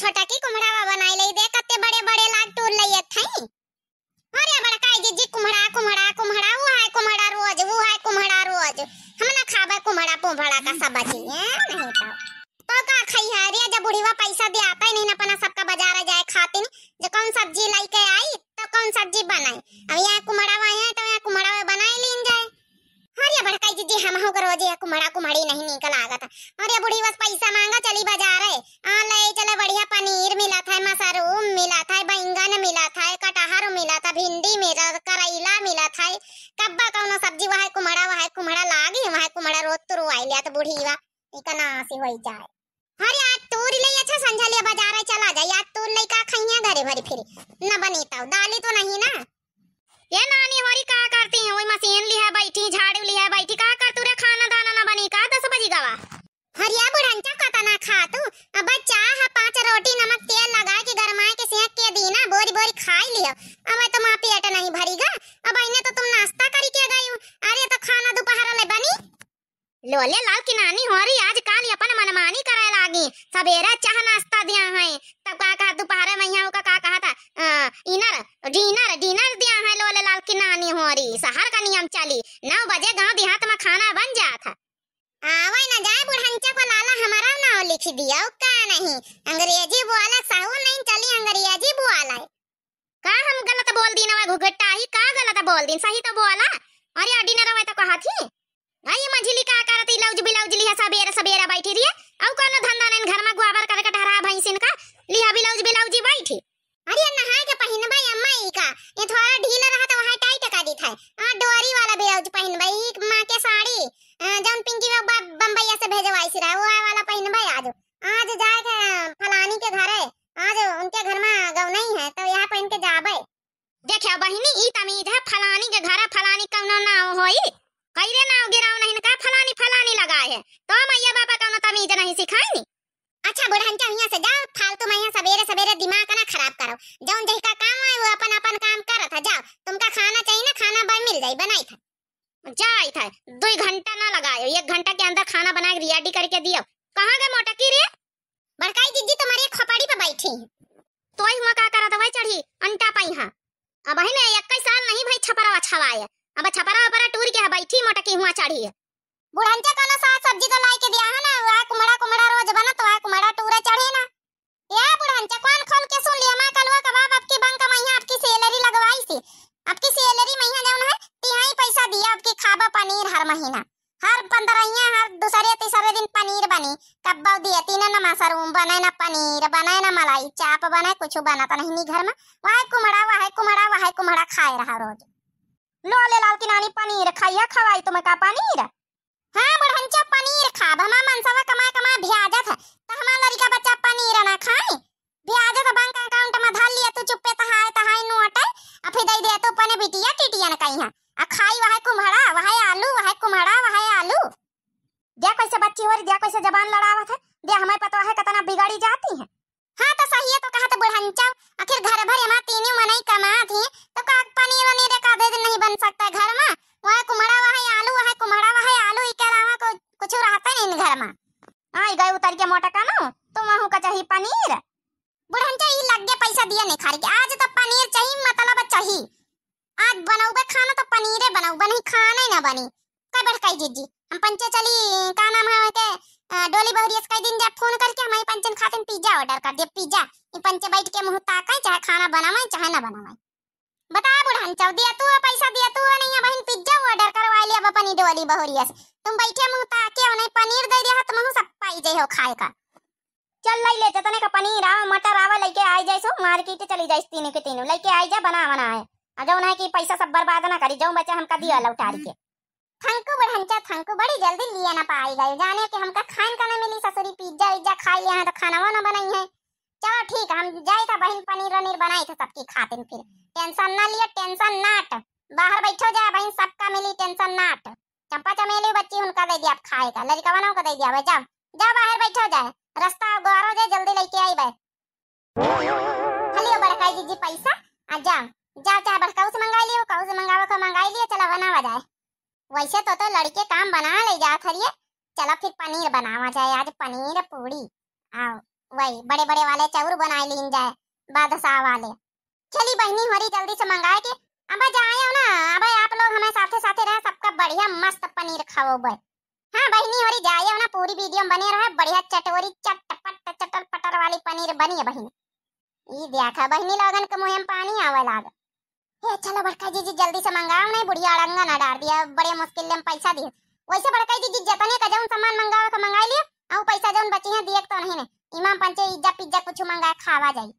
छोटा की कुम्हड़ावा बनाई लई दे कते बड़े बड़े लाग टूर लई थई अरे बड़का जी जी कुम्हड़ा कुम्हड़ा कुम्हड़ा वो है कुम्हड़ा रोज वो है कुम्हड़ा रोज हम ना खाबे कुम्हड़ा पोभड़ा का सब बची है नहीं तो तो का खई है रे जब बुढ़ीवा पैसा दे आता ही नहीं भरी फिर न बनी तब तो, दाली तो नहीं ना ये नानी हमारी का करती है वही मशीन ली है बैठी झाड़ू ली है बैठी का कर तू रे खाना दाना ना बनी का दस बजे गवा हरिया बुढ़ंचा कता ना खा तू अब चाह है पांच रोटी नमक तेल लगा के गरमाए के सेक के दी ना बोरी बोरी खाई लियो अब तो मां पेट नहीं भरीगा अब इन्हें तो तुम नाश्ता करी के गई अरे तो खाना दोपहर ले बनी लोले लाल की नानी हो रही आज काली अपन मनमानी कराए लागी सवेरा चाह नाश्ता दिया है डिनर डिनर दिया है लोले लाल की नानी होरी शहर का नियम चली नौ बजे गांव देहात में खाना बन जाता है आवे न जाए बुढ़ंचा को लाला हमारा नाव लिख दिया का नहीं अंग्रेजी बोला साहू नहीं चली अंग्रेजी बोला का हम गलत बोल दी ना घुघट्टा ही का गलत बोल दी सही तो बोला अरे अडी डीनर आवे तो कहा थी भाई मंझिली का करत लौज बिलौज लिया सबेरा सबेरा बैठी रही औ कोनो धंधा नहीं घर में गुआबर करके ढहरा भैंसिन का लिया बिलौज बिलौजी बैठी अरे नहा के पहिनबई अम्मा ई का ये थोड़ा ढीला रहा तो वहां टाइट का दिखाय हां डोरी वाला ब्लाउज पहिनबई मां के साड़ी हाँ, जौन पिंकी बाबा बंबईया से भेजवाई सिरा वो वाला पहिनबई आज आज जाए के फलानी के घर है आज उनके घर में गौनई है तो यहां पहन के जाबे देखियो बहिनी ई तमीज है फलानी के घर फलानी कौनो ना होई कईरे ना गिराओ नहीं का फलानी फलानी लगाए है तो मैया बाबा कौनो तमीज नहीं सिखाई अच्छा बुढ़न के यहां से जाओ फालतू में मैं सवेरे सवेरे दिमाग ना खराब करो जौन जही का काम है वो अपन अपन काम करो था जाओ तुमका खाना चाहिए ना खाना बन मिल जाये बनाई था जाई था दो घंटा ना लगायो एक घंटा के अंदर खाना बना के रेडी करके दियो कहां गए मोटा की रे बड़काई दीदी तुम्हारी खपाड़ी पे बैठी तो ही हुआ का करा दवाई चढ़ी अंटा पाई हां अब है ना 21 साल नहीं भाई छपरा छवाए अब छपरा पर टूर के बैठी मोटा की हुआ चढ़ी है बुढ़ांचा कोनो साग सब्जी तो लाई के दिया है ना आ कुमड़ा कुमड़ा रोज बना तो आ कुमड़ा टूरा चढ़े ना या बुढ़ांचा कौन खोल के सुन लिया मां कलवा कबाब आपकी बैंक मैया आपकी सैलरी लगवाई से आपकी सैलरी मैया जाऊन है तिहाई पैसा दिया आपकी खाबा पनीर हर महीना हर पंद्रहिया हर दूसरे तीसरे दिन पनीर बनी कब्बा दिया तीन ना मशरूम बनाए ना पनीर बनाए ना मलाई चाप बनाए कुछ बनाता तो नहीं घर में वह कुमड़ा वह कुमड़ा वह कुमड़ा खाए रहा रोज लो ले लाल की नानी पनीर खाइया खवाई तुम्हें का पनीर खाब हमा मनसवा कमा कमा भ्याजत है त हमा लड़का बच्चा पानी रना खाए भ्याजत बैंक अकाउंट में धल लिया तू तो चुप्पे तहाए तहाए नोट है आ फिर दई दे तो पने बिटिया टिटिया न कहीं आ खाई वहां कुम्हड़ा वहां आलू वहां कुम्हड़ा वहां आलू दिया कैसे बच्ची और दिया कैसे जबान लड़ावत है दिया हमें पता है कितना बिगड़ी जाती है हाँ तो सही है तो कहा तो बुढ़ंचा आखिर घर भर में तीनों मनाई कमात है तो का पनीर वनीर का दे नहीं बन सकता घर में वहां कुम्हड़ा वहां आलू वहां कुम्हड़ा वहां आलू कहाँ गए उतर के मोटा कानो तो वहाँ का चाहिए पनीर बुढ़न चाहिए लग गया पैसा दिया नहीं खार आज तो पनीर चाहिए मतलब चाहिए आज बनाऊबे खाना तो पनीर बनाऊ बनी खाना ही ना बनी कब कही जी हम पंचे चली का नाम है के डोली बहुरी इसका दिन जा फोन करके हमारी पंचन खाते पिज्जा ऑर्डर कर दिया पिज्जा ये पंचे बैठ के मुंह ताका चाहे खाना बनावाए चाहे ना बनावाए बता बुढ़ान चौ दिया तू पैसा दिया तू नहीं बहन पिज्जा ऑर्डर करवा लिया अब पनीर डोली बहुरी तुम बैठे मुंह ताके और नहीं पनीर हो खाए का चल लाई ले जतने का पनीर आ मटर आवा लेके आ जाए सो मार्केट चली जाए तीनों के तीनों लेके आ जा बना बना है अजो ना कि पैसा सब बर्बाद ना करी जाऊं बच्चा हमका दिया लौटारी के थंकू बड़हनचा थंकू बड़ी जल्दी लिए ना पाई गई जाने के हमका खान का ना मिली ससुरी पिज्जा इज्जा खाई लिया तो खाना ना बनाई है चलो ठीक हम जाए का बहन पनीर वनीर बनाई थे सबकी खातिन फिर टेंशन ना लिया टेंशन नाट बाहर बैठो जा बहन सबका मिली टेंशन नाट चंपा चमेली बच्ची उनका दे दिया आप खाएगा लड़का बनाओ का दे दिया भाई जाओ जा बाहर बैठो जाए रास्ता गोरो जाए जल्दी लेके आई बे हलियो बड़का जी जी पैसा आ जा जा चाहे बड़काऊ से मंगाई लियो काऊ से मंगावे का मंगाई लियो चला बनावा जाए वैसे तो तो लड़के काम बना ले जात हरिये चलो फिर पनीर बनावा जाए आज पनीर पूरी आओ वही बड़े बड़े वाले चाउर बनाए लीन जाए बादशाह वाले चली बहनी हरी जल्दी से मंगाए के अब जाए ना अब आप लोग हमें साथे साथे रहे सबका बढ़िया मस्त पनीर खाओ भाई हाँ भाई नहीं और जाइए ना पूरी वीडियो में बने रहे बढ़िया चटोरी चटपट चटर पटर वाली पनीर बनी है बहन ई देखा बहनी लगन के मुंह में पानी आवे लाग हे चलो बड़का जी जी जल्दी से मंगाओ नहीं बुढ़िया अड़ंगा ना डाल दिया बड़े मुश्किल में पैसा दिए वैसे बड़का जी जी जतने का जौन सामान मंगावा का तो मंगाई लियो औ पैसा जौन बची है देख तो नहीं ने इमाम पंचे इज्जा पिज्जा कुछ मंगाए खावा जाई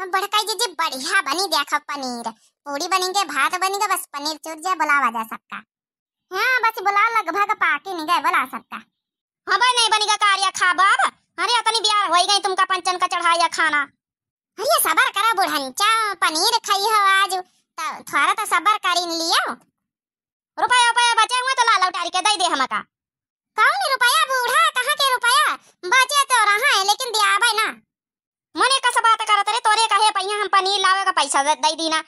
हम बड़का जी जी बढ़िया बनी देखा पनीर पूरी बनेंगे भात बनेगा बस पनीर चुर जाए बुलावा जा सबका हाँ बस बोला लगभग पाके नहीं गए बुला सकता हाँ भाई नहीं बनेगा कारिया खा बाब अरे अतनी बियार हो गई तुमका पंचन का चढ़ाया खाना अरे सबर करा बुढ़ानी चा पनीर खाई हो आज तो थोड़ा तो सबर करीन लिया रुपया रुपया बचे हुए तो लाल उतारी के दे दे हमका कौन रुपया बूढ़ा कहाँ के रुपया बचे तो रहा है लेकिन दिया भाई ना मने का सब बात करत रे तोरे कहे पैया हम पनीर लावे का पैसा दे दीना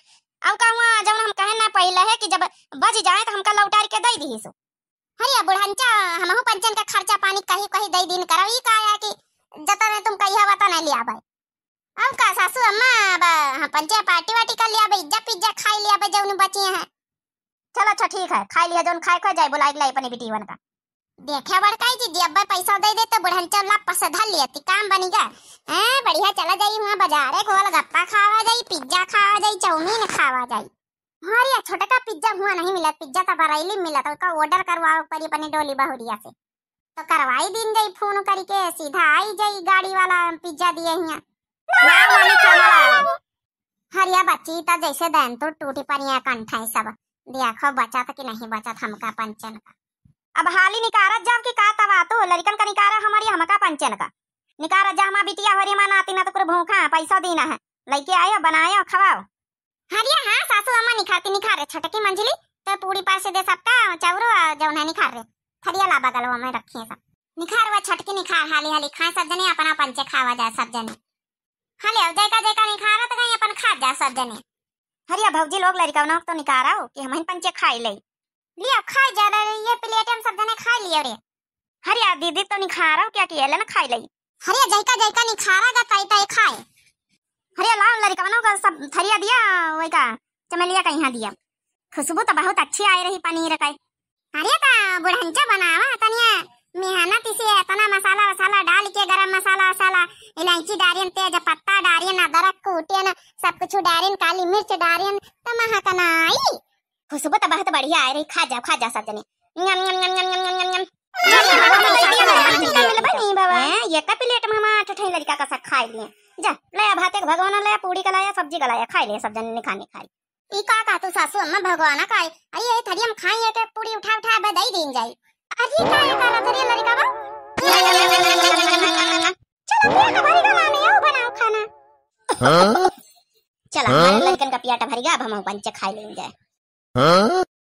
हमका कहवा हाँ, जब हम कहे ना पहले है कि जब बज जाए तो हमका लौटार के दे दी सो हरिया हाँ बुढ़ंचा हमहू पंचन का खर्चा पानी कहीं कहीं दे दिन करो ई का है कि जता में तुम कहिया बता नहीं लिया भाई अब का सासु अम्मा अब हम पंचे पार्टी वाटी कर लिया भाई इज्जा पिज्जा खाई लिया भाई जौन बची हैं चलो अच्छा ठीक है खाई लिया जौन खाए खा जाए बुलाई लाई अपनी बेटी वन का देखे बड़काई जी जी अब्बा पैसा दे दे तो बुढ़न चौला पसधल लिया ती काम बनी गया हैं हाँ, बढ़िया चला जाइए वहाँ बाजार है गोल गप्पा खावा खावा जाई हमारी छोटा का पिज्जा हुआ नहीं मिला पिज्जा तो बरेली मिला तो का ऑर्डर करवाओ परी पने डोली बहुरिया से तो करवाई दिन गई फोन करके सीधा आई जाई गाड़ी वाला पिज्जा दिए हिया ना माने खावा हरिया हाँ बच्ची तो जैसे दन तो टूटी परिया कंठाई सब देखो बचत कि नहीं बचा था हमका पंचन का अब हाली निकारत जाव की का तवा तो लड़कन का निकारा हमारी हमका पंचन का निकारत जा हमारा बिटिया हमारी माना आती ना तो कुछ भूखा पैसा देना है लेके आयो बनायो खवाओ हरिया हाँ सासू अम्मा निखारती निखार रहे छठकी मंजिली तो पूरी पास दे सबका चावरो जौना निखार रे थरिया लाबा गलो में रखी है सब निखार हुआ छटकी निखार हाली हाली खाए सब जने अपना अपन से खावा जाए सब जने हाले अब जैका जैका निखारा तो कहीं अपन खा जाए सब जने हरिया भौजी लोग लड़का ना तो निकारा हो कि हम पंचे खाई ले लिया खाई जा रहे ये प्लेट हम सब जने खाई लिया रे हरिया दीदी तो निखारा हो क्या किया ले ना खाई ले हरिया जैका जैका निखारा गा ताई ताई खाए हरिया लाल लड़िकवनों का सब थरिया दिया वही का चमेलिया का यहाँ दिया खुशबू तो बहुत अच्छी आई रही पनीर का अरे का बुढ़ंचा बनावा तनिया मेहनत इसी इतना मसाला वसाला डाल के गरम मसाला वसाला इलायची डारियन तेज पत्ता डारियन अदरक कूटियन सब कुछ डारियन काली मिर्च डारियन तो महकना खुशबू तो बहुत बढ़िया आई रही खा जा खा जा सजने नहीं बाबा लड़का का साथ खाई जा लाया भात के भगवान लाया पूड़ी का लाया सब्जी का लाया खाई ले सब जन ने खाई ई का का तू सासू अम्मा भगवान का आई अरे ये थरी हम खाई है के पूड़ी उठा उठा बदाई देन जाई अरे का ये काला थरी लड़का बा चलो पिया का भरी का माने आओ बनाओ खाना हां चलो हमारे लड़कन का पिया भरी का अब हम पंच खाई लेंगे हां